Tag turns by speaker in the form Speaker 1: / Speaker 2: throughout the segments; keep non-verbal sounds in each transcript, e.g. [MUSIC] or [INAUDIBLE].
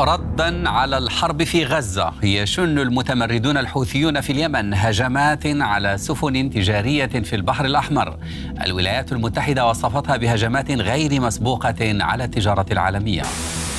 Speaker 1: ردا على الحرب في غزة يشن المتمردون الحوثيون في اليمن هجمات على سفن تجارية في البحر الأحمر الولايات المتحدة وصفتها بهجمات غير مسبوقة على التجارة العالمية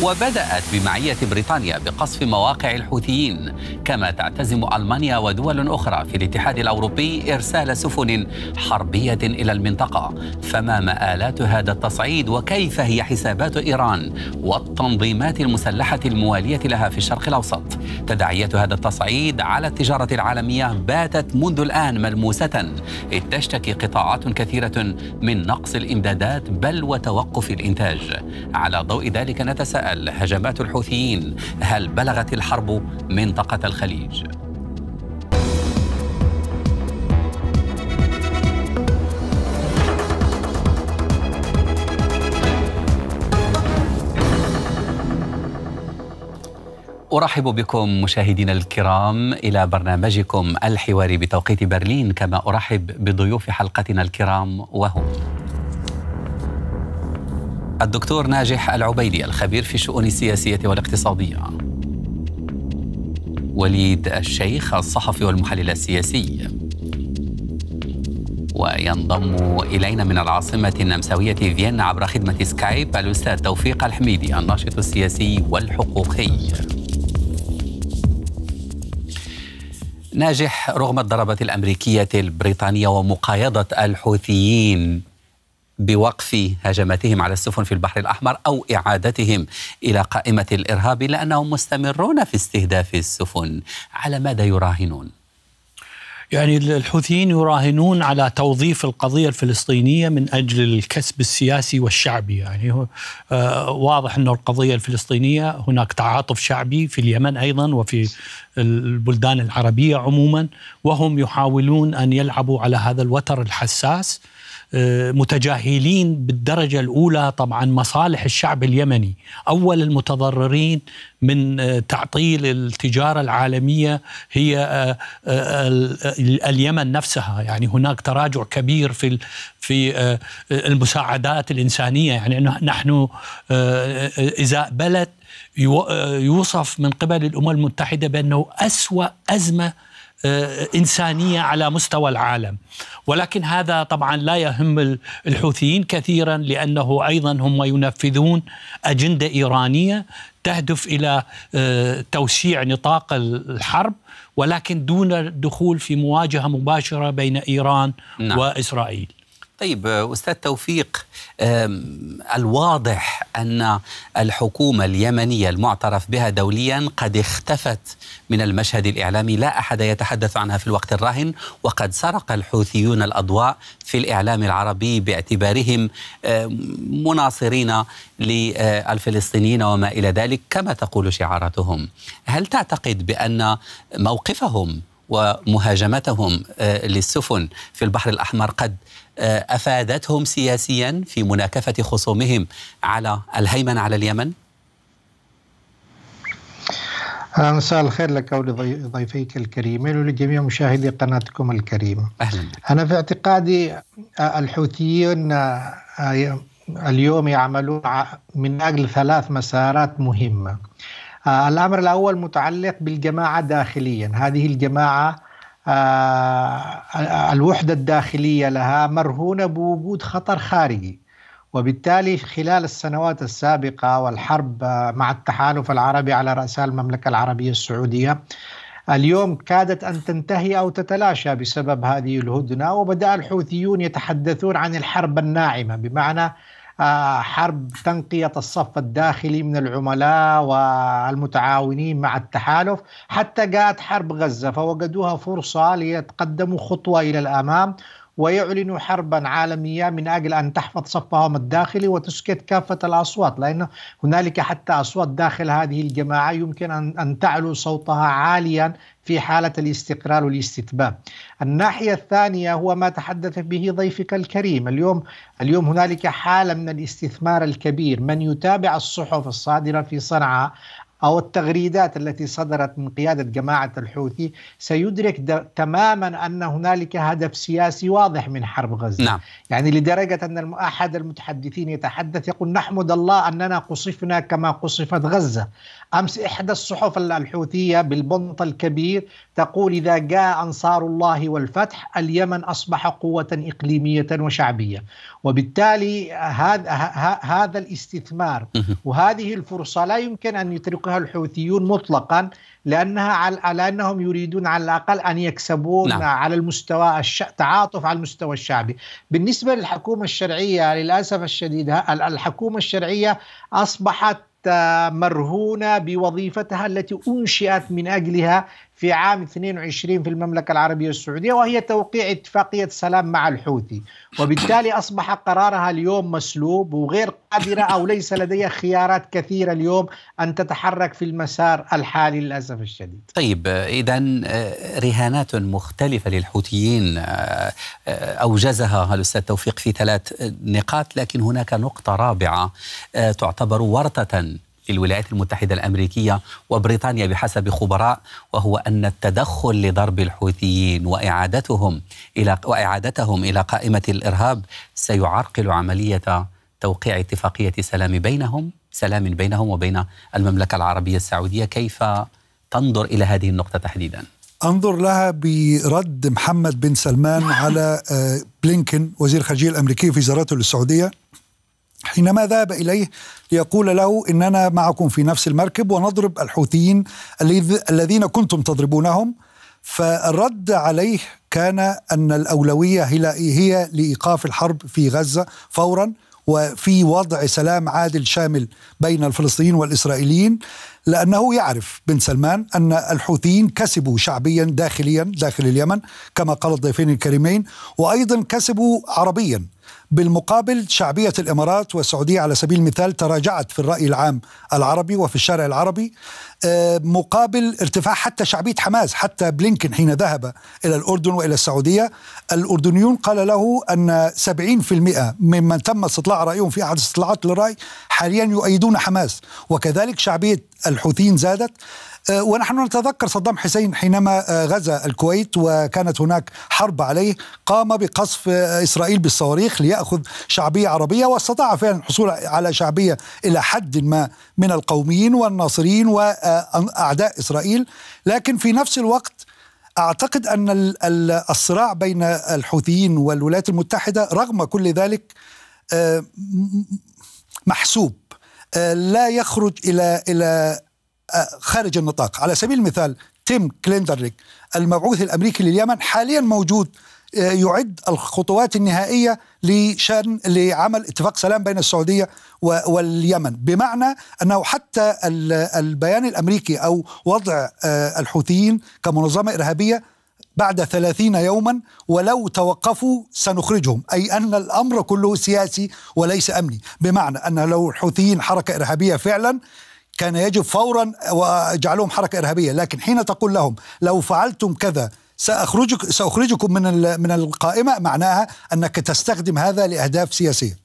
Speaker 1: وبدأت بمعية بريطانيا بقصف مواقع الحوثيين كما تعتزم ألمانيا ودول أخرى في الاتحاد الأوروبي إرسال سفن حربية إلى المنطقة فما مآلات هذا التصعيد وكيف هي حسابات إيران والتنظيمات المسلحة الموالية لها في الشرق الأوسط تداعيات هذا التصعيد على التجارة العالمية باتت منذ الآن ملموسة إذ تشتكي قطاعات كثيرة من نقص الإمدادات بل وتوقف الإنتاج على ضوء ذلك نتساءل تتساءل هجمات الحوثيين هل بلغت الحرب منطقة الخليج؟ ارحب بكم مشاهدينا الكرام الى برنامجكم الحواري بتوقيت برلين كما ارحب بضيوف حلقتنا الكرام وهم الدكتور ناجح العبيدي الخبير في الشؤون السياسية والاقتصادية وليد الشيخ الصحفي والمحلل السياسي وينضم إلينا من العاصمة النمساوية فيينا عبر خدمة سكايب الأستاذ توفيق الحميدي الناشط السياسي والحقوقي ناجح رغم الضربة الأمريكية البريطانية ومقايضة الحوثيين بوقف هجماتهم على السفن في البحر الأحمر أو إعادتهم إلى قائمة الإرهاب لانهم مستمرون في استهداف السفن على ماذا يراهنون؟
Speaker 2: يعني الحوثيين يراهنون على توظيف القضية الفلسطينية من أجل الكسب السياسي والشعبي يعني آه، واضح أن القضية الفلسطينية هناك تعاطف شعبي في اليمن أيضا وفي البلدان العربية عموما وهم يحاولون أن يلعبوا على هذا الوتر الحساس آه، متجاهلين بالدرجة الأولى طبعا مصالح الشعب اليمني أول المتضررين من آه، تعطيل التجارة العالمية هي آه، اليمن نفسها يعني هناك تراجع كبير في في المساعدات الإنسانية يعني نحن إذا بلد يوصف من قبل الأمم المتحدة بأنه أسوأ أزمة آه، انسانيه على مستوى العالم ولكن هذا طبعا لا يهم الحوثيين كثيرا لانه ايضا هم ينفذون اجنده ايرانيه تهدف الى آه، توسيع نطاق الحرب ولكن دون الدخول في مواجهه مباشره بين ايران نعم. واسرائيل
Speaker 1: طيب آه، استاذ توفيق الواضح ان الحكومه اليمنيه المعترف بها دوليا قد اختفت من المشهد الاعلامي لا احد يتحدث عنها في الوقت الراهن وقد سرق الحوثيون الاضواء في الاعلام العربي باعتبارهم مناصرين للفلسطينيين وما الى ذلك كما تقول شعاراتهم هل تعتقد بان موقفهم ومهاجمتهم آه، للسفن في البحر الاحمر قد آه، افادتهم سياسيا في مناكفه خصومهم على الهيمنه على اليمن؟
Speaker 3: مساء الخير لك ولضيفيك الكريمين ولجميع مشاهدي قناتكم الكريمه. اهلا بك. انا في اعتقادي آه، الحوثيون آه، اليوم يعملون من اجل ثلاث مسارات مهمه. الامر الاول متعلق بالجماعه داخليا، هذه الجماعه آه، الوحدة الداخلية لها مرهونة بوجود خطر خارجي وبالتالي خلال السنوات السابقة والحرب مع التحالف العربي على رأسها المملكة العربية السعودية اليوم كادت أن تنتهي أو تتلاشى بسبب هذه الهدنة وبدأ الحوثيون يتحدثون عن الحرب الناعمة بمعنى آه، حرب تنقية الصف الداخلي من العملاء والمتعاونين مع التحالف حتى جاءت حرب غزة فوجدوها فرصة ليتقدموا خطوة إلى الأمام ويعلنوا حربا عالميه من اجل ان تحفظ صفهم الداخلي وتسكت كافه الاصوات لان هنالك حتى اصوات داخل هذه الجماعه يمكن ان ان تعلو صوتها عاليا في حاله الاستقرار والاستتباب. الناحيه الثانيه هو ما تحدث به ضيفك الكريم، اليوم اليوم هنالك حاله من الاستثمار الكبير، من يتابع الصحف الصادره في صنعاء أو التغريدات التي صدرت من قيادة جماعة الحوثي سيدرك تماما أن هنالك هدف سياسي واضح من حرب غزة نعم. يعني لدرجة أن أحد المتحدثين يتحدث يقول نحمد الله أننا قصفنا كما قصفت غزة أمس إحدى الصحف الحوثية بالبنط الكبير تقول إذا جاء أنصار الله والفتح اليمن أصبح قوة إقليمية وشعبية وبالتالي هذا هذا الاستثمار وهذه الفرصة لا يمكن أن يترك يطلقها الحوثيون مطلقا لانها على انهم يريدون على الاقل ان يكسبون نعم. على المستوى الش... تعاطف على المستوى الشعبي. بالنسبه للحكومه الشرعيه للاسف الشديد الحكومه الشرعيه اصبحت آه، مرهونه بوظيفتها التي انشئت من اجلها في عام 22 في المملكة العربية السعودية وهي توقيع اتفاقية سلام مع الحوثي وبالتالي أصبح قرارها اليوم مسلوب وغير قادرة أو ليس لديها خيارات كثيرة اليوم أن تتحرك في المسار الحالي للأسف الشديد
Speaker 1: طيب إذا رهانات مختلفة للحوثيين أوجزها الأستاذ توفيق في ثلاث نقاط لكن هناك نقطة رابعة تعتبر ورطة للولايات المتحدة الأمريكية وبريطانيا بحسب خبراء وهو أن التدخل لضرب الحوثيين وإعادتهم إلى وإعادتهم إلى قائمة الإرهاب سيعرقل عملية توقيع اتفاقية سلام بينهم سلام بينهم وبين المملكة العربية السعودية كيف تنظر إلى هذه النقطة تحديداً؟
Speaker 4: انظر لها برد محمد بن سلمان [LAUGHS] على آه، بلينكن وزير الخارجيه الامريكي في زيارته للسعوديه حينما ذهب إليه ليقول له إننا معكم في نفس المركب ونضرب الحوثيين الذين كنتم تضربونهم فالرد عليه كان أن الأولوية هي لإيقاف الحرب في غزة فورا وفي وضع سلام عادل شامل بين الفلسطينيين والإسرائيليين لأنه يعرف بن سلمان أن الحوثيين كسبوا شعبيا داخليا داخل اليمن كما قال الضيفين الكريمين وأيضا كسبوا عربيا بالمقابل شعبية الإمارات والسعودية على سبيل المثال تراجعت في الرأي العام العربي وفي الشارع العربي آه، مقابل ارتفاع حتى شعبية حماس حتى بلينكن حين ذهب إلى الأردن وإلى السعودية الأردنيون قال له أن 70% ممن تم استطلاع رأيهم في أحد استطلاعات للرأي حاليا يؤيدون حماس وكذلك شعبية الحوثيين زادت آه، ونحن نتذكر صدام حسين حينما آه، غزا الكويت وكانت هناك حرب عليه قام بقصف آه، إسرائيل بالصواريخ ليأخذ شعبية عربية واستطاع فعلا الحصول على شعبية إلى حد ما من القوميين والناصريين وأعداء إسرائيل لكن في نفس الوقت اعتقد ان الصراع بين الحوثيين والولايات المتحده رغم كل ذلك محسوب لا يخرج الى الى آه، خارج النطاق على سبيل المثال تيم كليندرليك المبعوث الأمريكي لليمن حاليا موجود آه، يعد الخطوات النهائية لشان لعمل اتفاق سلام بين السعودية واليمن بمعنى أنه حتى البيان الأمريكي أو وضع آه، الحوثيين كمنظمة إرهابية بعد ثلاثين يوما ولو توقفوا سنخرجهم أي أن الأمر كله سياسي وليس أمني بمعنى أن لو الحوثيين حركة إرهابية فعلا كان يجب فورا واجعلهم حركه ارهابيه لكن حين تقول لهم لو فعلتم كذا ساخرجك ساخرجكم من من القائمه معناها انك تستخدم هذا لاهداف سياسيه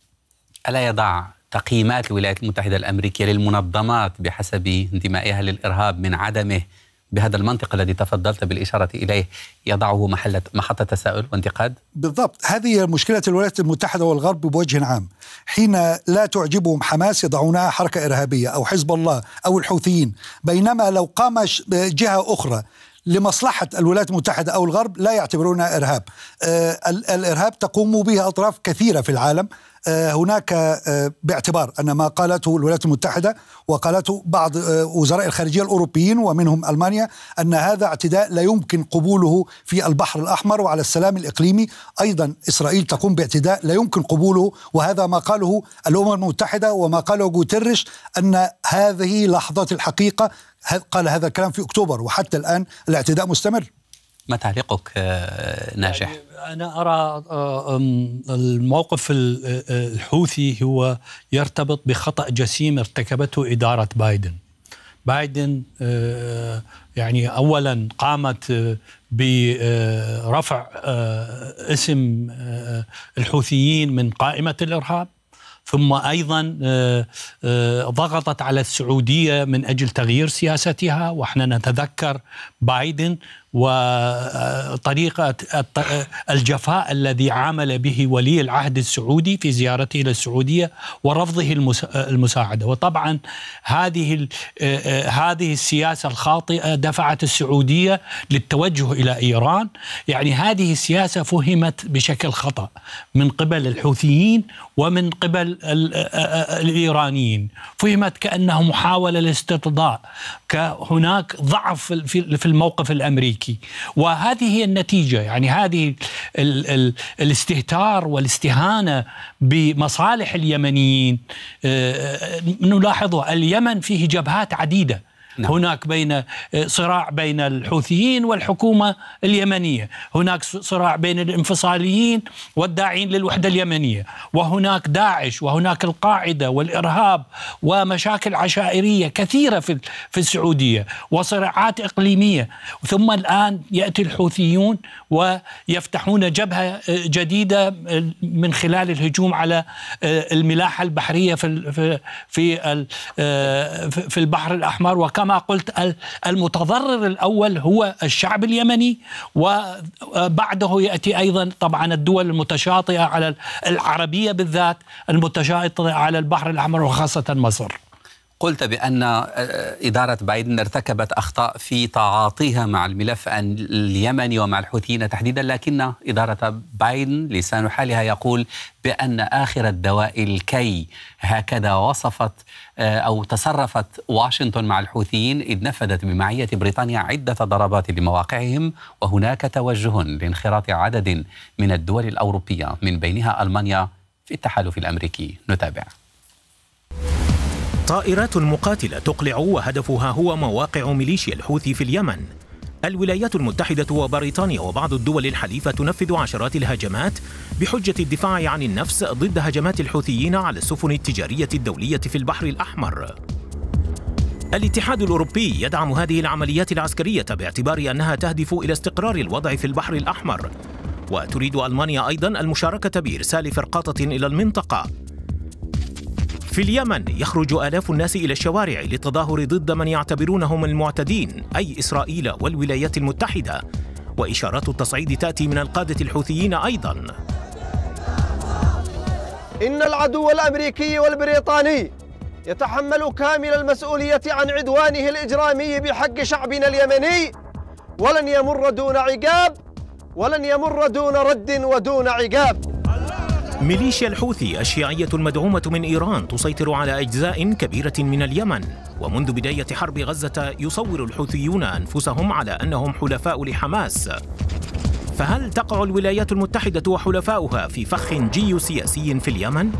Speaker 1: الا يضع تقييمات الولايات المتحده الامريكيه للمنظمات بحسب انتمائها للارهاب من عدمه بهذا المنطق الذي تفضلت بالإشارة إليه يضعه محل محطة تساؤل وانتقاد؟
Speaker 4: بالضبط هذه مشكلة الولايات المتحدة والغرب بوجه عام حين لا تعجبهم حماس يضعونها حركة إرهابية أو حزب الله أو الحوثيين بينما لو قام جهة أخرى لمصلحة الولايات المتحدة أو الغرب لا يعتبرونها إرهاب آه، الإرهاب تقوم به أطراف كثيرة في العالم آه، هناك آه، باعتبار أن ما قالته الولايات المتحدة وقالته بعض وزراء الخارجية الأوروبيين ومنهم ألمانيا أن هذا اعتداء لا يمكن قبوله في البحر الأحمر وعلى السلام الإقليمي أيضا إسرائيل تقوم باعتداء لا يمكن قبوله وهذا ما قاله الأمم المتحدة وما قاله جوترش أن هذه لحظة الحقيقة قال هذا الكلام في أكتوبر وحتى الآن الاعتداء مستمر
Speaker 1: ما تعليقك آه، ناجح؟ يعني
Speaker 2: أنا أرى آه، الموقف آه، الحوثي هو يرتبط بخطأ جسيم ارتكبته إدارة بايدن بايدن يعني اولا قامت برفع اسم الحوثيين من قائمه الارهاب ثم ايضا آه، آه، ضغطت على السعوديه من اجل تغيير سياستها واحنا نتذكر بايدن وطريقة الجفاء الذي عامل به ولي العهد السعودي في زيارته إلى السعودية ورفضه المساعدة وطبعا هذه هذه السياسة الخاطئة دفعت السعودية للتوجه إلى إيران يعني هذه السياسة فهمت بشكل خطأ من قبل الحوثيين ومن قبل الإيرانيين فهمت كأنها محاولة لاستطلاع كهناك ضعف في الموقف الأمريكي الامريكي وهذه هي النتيجه يعني هذه ال ال الاستهتار والاستهانه بمصالح اليمنيين آه، آه، نلاحظه اليمن فيه جبهات عديده نعم. هناك بين آه، صراع بين الحوثيين والحكومة اليمنية هناك صراع بين الانفصاليين والداعين للوحدة اليمنية وهناك داعش وهناك القاعدة والإرهاب ومشاكل عشائرية كثيرة في في السعودية وصراعات إقليمية ثم الآن يأتي الحوثيون ويفتحون جبهة آه، جديدة آه، من خلال الهجوم على الملاحة البحرية في في في البحر الأحمر وكان كما قلت المتضرر الأول هو الشعب اليمني وبعده يأتي أيضا طبعا الدول المتشاطئة على العربية بالذات المتشاطئة على البحر الأحمر وخاصة مصر
Speaker 1: قلت بأن آه، إدارة بايدن ارتكبت أخطاء في تعاطيها مع الملف اليمني ومع الحوثيين تحديدا لكن إدارة بايدن لسان حالها يقول بأن آخر الدواء الكي هكذا وصفت آه، أو تصرفت واشنطن مع الحوثيين إذ نفذت بمعية بريطانيا عدة ضربات لمواقعهم وهناك توجه لانخراط عدد من الدول الأوروبية من بينها ألمانيا في
Speaker 5: التحالف الأمريكي نتابع طائرات مقاتلة تقلع وهدفها هو مواقع ميليشيا الحوثي في اليمن الولايات المتحدة وبريطانيا وبعض الدول الحليفة تنفذ عشرات الهجمات بحجة الدفاع عن النفس ضد هجمات الحوثيين على السفن التجارية الدولية في البحر الأحمر الاتحاد الأوروبي يدعم هذه العمليات العسكرية باعتبار أنها تهدف إلى استقرار الوضع في البحر الأحمر وتريد ألمانيا أيضا المشاركة بإرسال فرقاطة إلى المنطقة في اليمن يخرج آلاف الناس إلى الشوارع للتظاهر ضد من يعتبرونهم المعتدين أي إسرائيل والولايات المتحدة وإشارات التصعيد تأتي من القادة الحوثيين أيضا
Speaker 3: إن العدو الأمريكي والبريطاني يتحمل كامل المسؤولية عن عدوانه الإجرامي بحق شعبنا اليمني ولن يمر دون عقاب ولن يمر دون رد ودون عقاب
Speaker 5: ميليشيا الحوثي الشيعية المدعومة من إيران تسيطر على أجزاء كبيرة من اليمن ومنذ بداية حرب غزة يصور الحوثيون أنفسهم على أنهم حلفاء لحماس فهل تقع الولايات المتحدة وحلفاؤها في فخ جيوسياسي في اليمن؟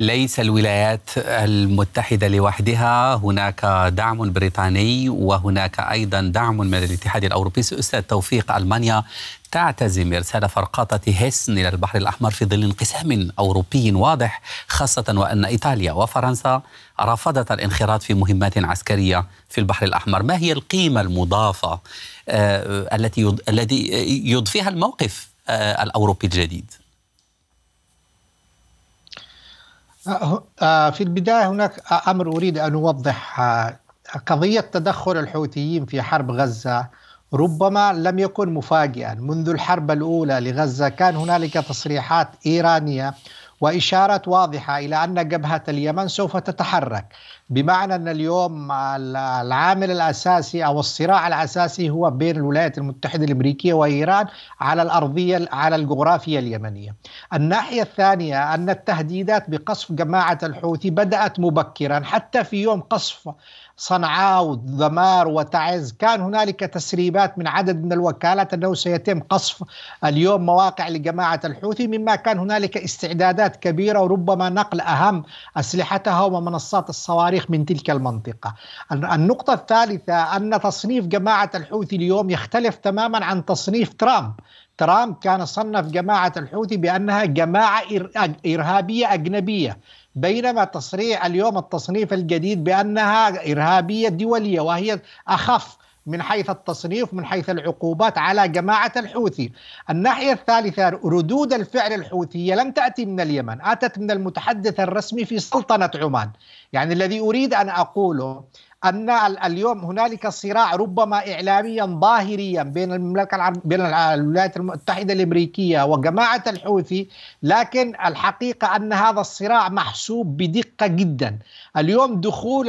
Speaker 5: ليس الولايات
Speaker 1: المتحدة لوحدها هناك دعم بريطاني وهناك أيضا دعم من الاتحاد الأوروبي أستاذ توفيق ألمانيا تعتزم إرسال فرقاطة هيسن إلى البحر الأحمر في ظل انقسام أوروبي واضح خاصة وأن إيطاليا وفرنسا رفضتا الانخراط في مهمات عسكرية في البحر الأحمر ما هي القيمة المضافة آه، التي الذي يضفيها الموقف آه، الأوروبي الجديد؟
Speaker 3: أه، أه، في البداية هناك أمر أريد أن أوضح أه، قضية تدخل الحوثيين في حرب غزة ربما لم يكن مفاجئا منذ الحرب الأولى لغزة كان هنالك تصريحات إيرانية وإشارات واضحة إلى أن جبهة اليمن سوف تتحرك بمعنى أن اليوم العامل الأساسي أو الصراع الأساسي هو بين الولايات المتحدة الأمريكية وإيران على الأرضية على الجغرافيا اليمنية الناحية الثانية أن التهديدات بقصف جماعة الحوثي بدأت مبكرا حتى في يوم قصف صنعاء ودمار وتعز كان هنالك تسريبات من عدد من الوكالات أنه سيتم قصف اليوم مواقع لجماعة الحوثي مما كان هنالك استعدادات كبيرة وربما نقل أهم أسلحتها ومنصات الصواريخ من تلك المنطقة النقطة الثالثة أن تصنيف جماعة الحوثي اليوم يختلف تماما عن تصنيف ترامب ترامب كان صنف جماعة الحوثي بأنها جماعة إرهابية أجنبية بينما تصريح اليوم التصنيف الجديد بانها ارهابيه دوليه وهي اخف من حيث التصنيف من حيث العقوبات على جماعة الحوثي الناحية الثالثة ردود الفعل الحوثية لم تأتي من اليمن أتت من المتحدث الرسمي في سلطنة عمان يعني الذي أريد أن أقوله ان اليوم هنالك صراع ربما اعلاميا ظاهريا بين المملكه العرب بين الولايات المتحده الامريكيه وجماعه الحوثي لكن الحقيقه ان هذا الصراع محسوب بدقه جدا اليوم دخول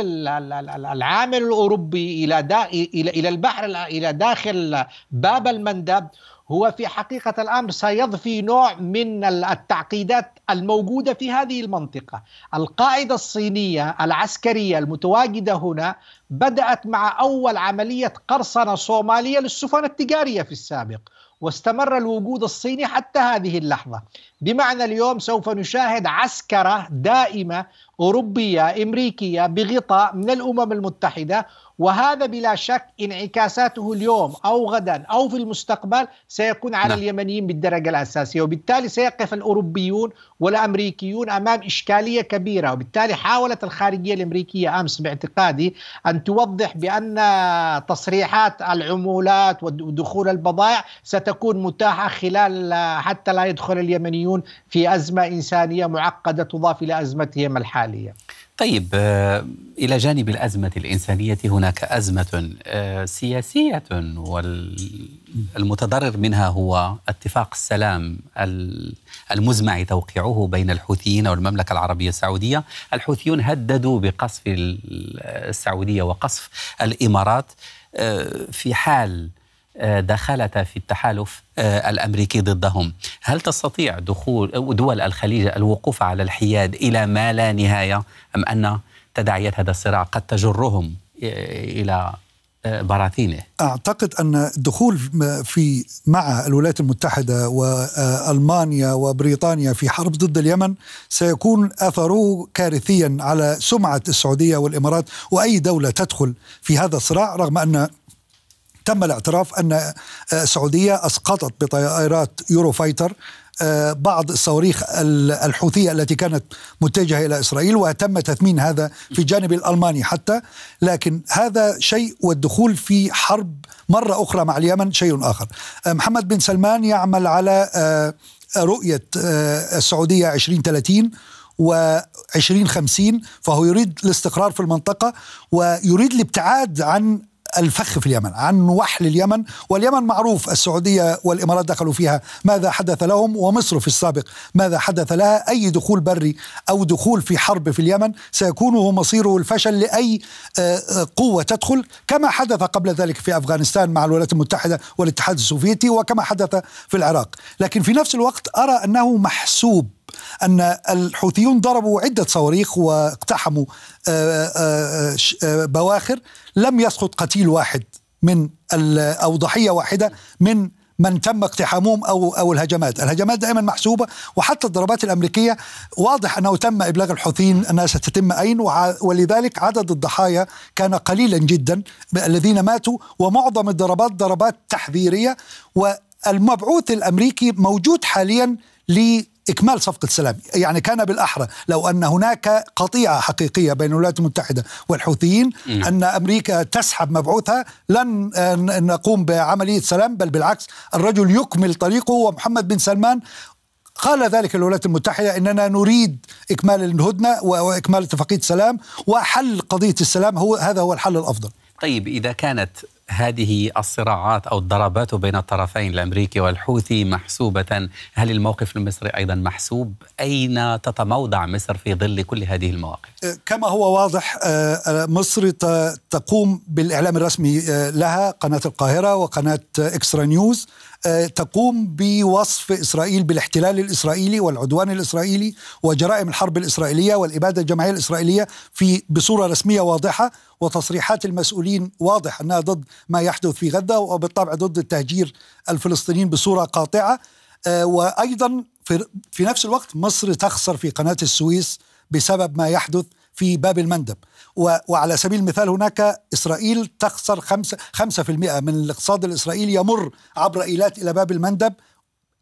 Speaker 3: العامل الاوروبي الى دا... الى البحر الى داخل باب المندب هو في حقيقة الأمر سيضفي نوع من التعقيدات الموجودة في هذه المنطقة القاعدة الصينية العسكرية المتواجدة هنا بدأت مع أول عملية قرصنة صومالية للسفن التجارية في السابق واستمر الوجود الصيني حتى هذه اللحظة بمعنى اليوم سوف نشاهد عسكرة دائمة أوروبية أمريكية بغطاء من الأمم المتحدة وهذا بلا شك انعكاساته اليوم أو غدا أو في المستقبل سيكون على نعم. اليمنيين بالدرجة الأساسية وبالتالي سيقف الأوروبيون والأمريكيون أمام إشكالية كبيرة وبالتالي حاولت الخارجية الأمريكية أمس باعتقادي أن توضح بأن تصريحات العمولات ودخول البضائع ستكون متاحة خلال حتى لا يدخل اليمنيون في أزمة إنسانية معقدة تضاف إلى أزمتهم الحالية حاليا
Speaker 1: طيب آه، إلى جانب الأزمة الإنسانية هناك أزمة آه، سياسية والمتضرر منها هو اتفاق السلام المزمع توقيعه بين الحوثيين والمملكة العربية السعودية الحوثيون هددوا بقصف السعودية وقصف الإمارات آه، في حال دخلت في التحالف آه، الامريكي ضدهم، هل تستطيع دخول دول الخليج الوقوف على الحياد الى ما لا نهايه ام ان تداعيات هذا الصراع قد تجرهم آه، الى آه، براثينه
Speaker 4: اعتقد ان الدخول في مع الولايات المتحده والمانيا وبريطانيا في حرب ضد اليمن سيكون اثره كارثيا على سمعه السعوديه والامارات واي دوله تدخل في هذا الصراع رغم ان تم الاعتراف أن آه، السعودية أسقطت بطائرات يورو فايتر آه، بعض الصواريخ الحوثية التي كانت متجهة إلى إسرائيل وتم تثمين هذا في الجانب الألماني حتى لكن هذا شيء والدخول في حرب مرة أخرى مع اليمن شيء آخر آه، محمد بن سلمان يعمل على رؤية السعودية 2030 و 2050 فهو يريد الاستقرار في المنطقة ويريد الابتعاد عن الفخ في اليمن عن وحل اليمن واليمن معروف السعودية والإمارات دخلوا فيها ماذا حدث لهم ومصر في السابق ماذا حدث لها أي دخول بري أو دخول في حرب في اليمن سيكون مصيره الفشل لأي آه، آه، قوة تدخل كما حدث قبل ذلك في أفغانستان مع الولايات المتحدة والاتحاد السوفيتي وكما حدث في العراق لكن في نفس الوقت أرى أنه محسوب أن الحوثيون ضربوا عدة صواريخ واقتحموا آه، آه، آه، بواخر لم يسقط قتيل واحد من أو ضحية واحدة من من تم اقتحامهم او او الهجمات، الهجمات دائما محسوبه وحتى الضربات الامريكيه واضح انه تم ابلاغ الحوثيين انها ستتم اين ولذلك عدد الضحايا كان قليلا جدا الذين ماتوا ومعظم الضربات ضربات تحذيريه والمبعوث الامريكي موجود حاليا اكمال صفقة السلام يعني كان بالأحرى لو أن هناك قطيعة حقيقية بين الولايات المتحدة والحوثيين م. أن أمريكا تسحب مبعوثها لن آه، نقوم بعملية سلام بل بالعكس الرجل يكمل طريقه ومحمد بن سلمان قال ذلك الولايات المتحدة إننا نريد إكمال الهدنة وإكمال اتفاقية السلام وحل قضية السلام هو هذا هو الحل الأفضل
Speaker 1: طيب إذا كانت هذه الصراعات او الضربات بين الطرفين الامريكي والحوثي محسوبه، هل الموقف المصري ايضا محسوب؟ اين تتموضع مصر في ظل كل هذه المواقف؟
Speaker 4: أه، كما هو واضح أه، أه، مصر تقوم بالاعلام الرسمي لها قناه القاهره وقناه اكسترا نيوز آه، تقوم بوصف إسرائيل بالاحتلال الإسرائيلي والعدوان الإسرائيلي وجرائم الحرب الإسرائيلية والإبادة الجماعية الإسرائيلية في بصورة رسمية واضحة وتصريحات المسؤولين واضح أنها ضد ما يحدث في غزة وبالطبع ضد التهجير الفلسطينيين بصورة قاطعة آه، وأيضا في نفس الوقت مصر تخسر في قناة السويس بسبب ما يحدث في باب المندب وعلى سبيل المثال هناك إسرائيل تخسر 5% من الاقتصاد الإسرائيلي يمر عبر إيلات إلى باب المندب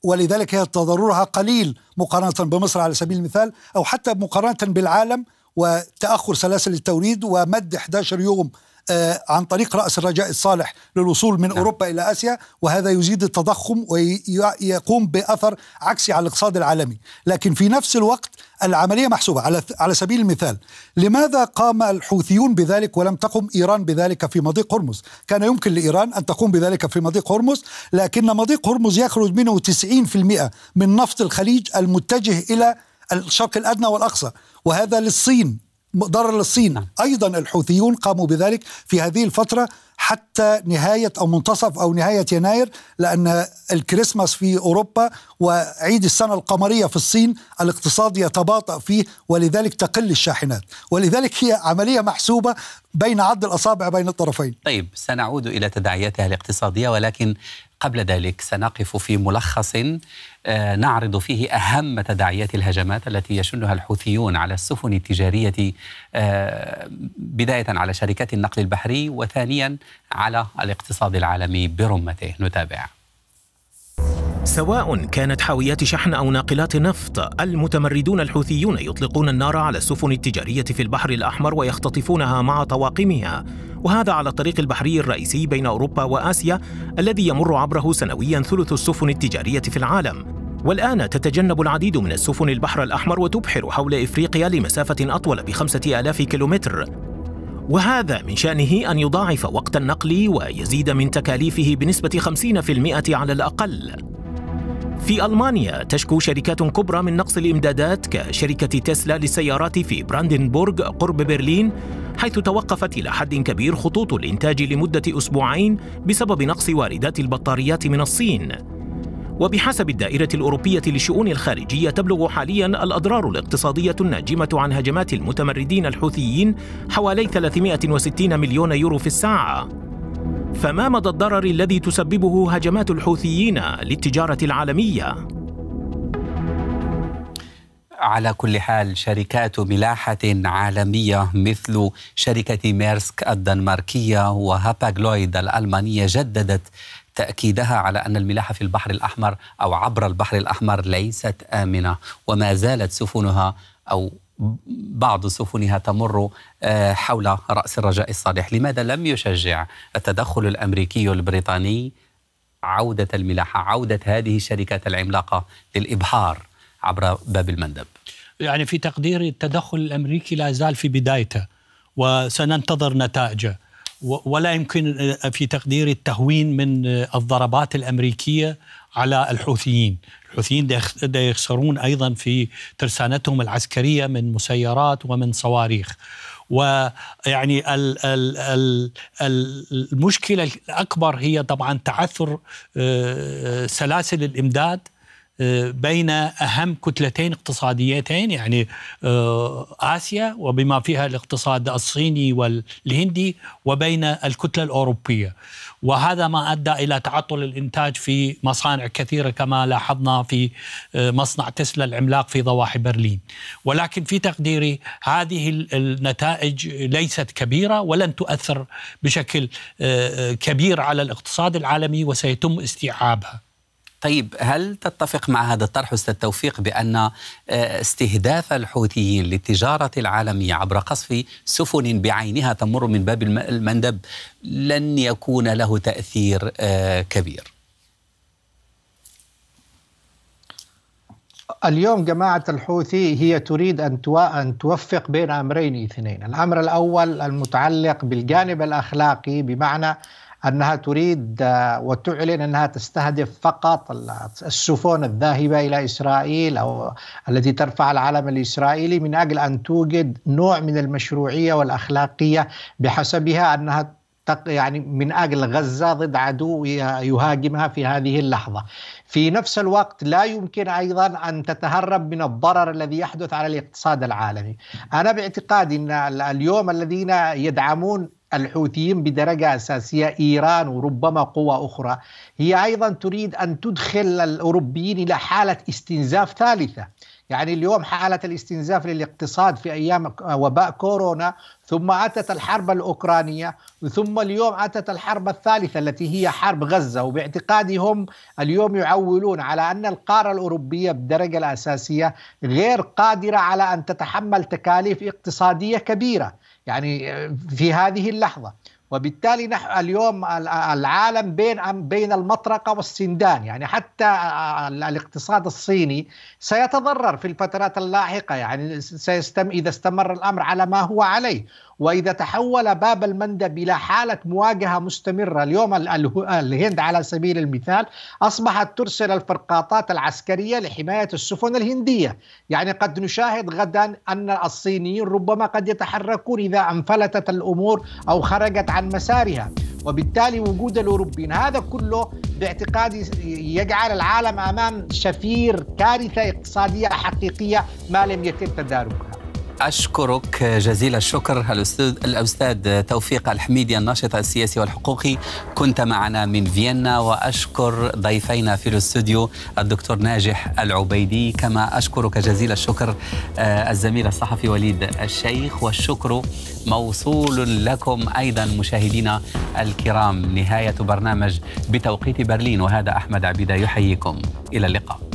Speaker 4: ولذلك هي تضررها قليل مقارنة بمصر على سبيل المثال أو حتى مقارنة بالعالم وتأخر سلاسل التوريد ومد 11 يوم آه، عن طريق رأس الرجاء الصالح للوصول من نعم. أوروبا إلى آسيا وهذا يزيد التضخم ويقوم بأثر عكسي على الاقتصاد العالمي لكن في نفس الوقت العملية محسوبة على, على سبيل المثال لماذا قام الحوثيون بذلك ولم تقم إيران بذلك في مضيق هرمز كان يمكن لإيران أن تقوم بذلك في مضيق هرمز لكن مضيق هرمز يخرج منه 90% من نفط الخليج المتجه إلى الشرق الأدنى والأقصى وهذا للصين ضرر للصين نعم. أيضا الحوثيون قاموا بذلك في هذه الفترة حتى نهاية أو منتصف أو نهاية يناير لأن الكريسماس في أوروبا وعيد السنة القمرية في الصين الاقتصاد يتباطأ فيه ولذلك تقل الشاحنات ولذلك هي عملية محسوبة بين عد الأصابع بين الطرفين
Speaker 1: طيب سنعود إلى تداعياتها الاقتصادية ولكن قبل ذلك سنقف في ملخص آه، نعرض فيه أهم تداعيات الهجمات التي يشنها الحوثيون على السفن التجارية آه، بداية على شركات النقل البحري وثانيا على الاقتصاد العالمي برمته نتابع
Speaker 5: سواء كانت حاويات شحن أو ناقلات نفط المتمردون الحوثيون يطلقون النار على السفن التجارية في البحر الأحمر ويختطفونها مع طواقمها وهذا على الطريق البحري الرئيسي بين أوروبا وآسيا الذي يمر عبره سنويا ثلث السفن التجارية في العالم والآن تتجنب العديد من السفن البحر الأحمر وتبحر حول إفريقيا لمسافة أطول بخمسة آلاف كيلومتر وهذا من شأنه أن يضاعف وقت النقل ويزيد من تكاليفه بنسبة 50% على الأقل في ألمانيا تشكو شركات كبرى من نقص الإمدادات كشركة تسلا للسيارات في براندنبورغ قرب برلين حيث توقفت إلى حد كبير خطوط الإنتاج لمدة أسبوعين بسبب نقص واردات البطاريات من الصين وبحسب الدائرة الأوروبية للشؤون الخارجية تبلغ حاليا الأضرار الاقتصادية الناجمة عن هجمات المتمردين الحوثيين حوالي 360 مليون يورو في الساعة فما مدى الضرر الذي تسببه هجمات الحوثيين للتجارة العالمية؟
Speaker 1: على كل حال شركات ملاحة عالمية مثل شركة ميرسك الدنماركية وهاباغلويد الألمانية جددت تأكيدها على أن الملاحة في البحر الأحمر أو عبر البحر الأحمر ليست آمنة وما زالت سفنها أو بعض سفنها تمر آه، حول رأس الرجاء الصالح لماذا لم يشجع التدخل الأمريكي والبريطاني عودة الملاحة عودة هذه الشركات العملاقة للإبحار عبر باب المندب
Speaker 2: يعني في تقديري التدخل الأمريكي لا زال في بدايته وسننتظر نتائجه ولا يمكن آه، في تقديري التهوين من آه، الضربات الأمريكية على الحوثيين الحوثيين دا يخسرون أيضا في ترسانتهم العسكرية من مسيرات ومن صواريخ ويعني المشكلة الأكبر هي طبعا تعثر آه، سلاسل الإمداد آه، بين أهم كتلتين اقتصاديتين يعني آه، آسيا وبما فيها الاقتصاد الصيني والهندي وبين الكتلة الأوروبية وهذا ما ادى الى تعطل الانتاج في مصانع كثيره كما لاحظنا في آه، مصنع تسلا العملاق في ضواحي برلين ولكن في تقديري هذه النتائج ليست كبيره ولن تؤثر بشكل آه، آه، كبير على الاقتصاد العالمي وسيتم استيعابها طيب هل تتفق مع هذا الطرح استاذ
Speaker 1: توفيق بان آه، استهداف الحوثيين للتجاره العالميه عبر قصف سفن بعينها تمر من باب المندب لن يكون له تاثير آه، كبير؟
Speaker 3: اليوم جماعة الحوثي هي تريد أن أن توفق بين أمرين اثنين، الأمر الأول المتعلق بالجانب الأخلاقي بمعنى انها تريد وتعلن انها تستهدف فقط السفن الذاهبه الى اسرائيل او التي ترفع العلم الاسرائيلي من اجل ان توجد نوع من المشروعيه والاخلاقيه بحسبها انها يعني من اجل غزه ضد عدو يهاجمها في هذه اللحظه. في نفس الوقت لا يمكن ايضا ان تتهرب من الضرر الذي يحدث على الاقتصاد العالمي. انا باعتقادي ان اليوم الذين يدعمون الحوثيين بدرجة أساسية إيران وربما قوى أخرى هي أيضا تريد أن تدخل الأوروبيين إلى حالة استنزاف ثالثة يعني اليوم حالة الاستنزاف للاقتصاد في أيام وباء كورونا ثم أتت الحرب الأوكرانية ثم اليوم أتت الحرب الثالثة التي هي حرب غزة وباعتقادي هم اليوم يعولون على أن القارة الأوروبية بالدرجة الأساسية غير قادرة على أن تتحمل تكاليف اقتصادية كبيرة يعني في هذه اللحظة وبالتالي نحن اليوم العالم بين بين المطرقه والسندان يعني حتى الاقتصاد الصيني سيتضرر في الفترات اللاحقه يعني سيستم اذا استمر الامر على ما هو عليه واذا تحول باب المندب الى حاله مواجهه مستمره اليوم الهند على سبيل المثال اصبحت ترسل الفرقاطات العسكريه لحمايه السفن الهنديه يعني قد نشاهد غدا ان الصينيين ربما قد يتحركون اذا انفلتت الامور او خرجت عن مسارها وبالتالي وجود الاوروبيين هذا كله باعتقادي يجعل العالم امام شفير كارثه اقتصاديه حقيقيه ما لم يتم تداركها
Speaker 1: أشكرك جزيل الشكر الأستاذ, الأستاذ توفيق الحميدي الناشط السياسي والحقوقي كنت معنا من فيينا وأشكر ضيفينا في الاستوديو الدكتور ناجح العبيدي كما أشكرك جزيل الشكر آه، الزميل الصحفي وليد الشيخ والشكر موصول لكم أيضا مشاهدينا الكرام نهاية برنامج بتوقيت برلين وهذا أحمد عبيدة يحييكم إلى اللقاء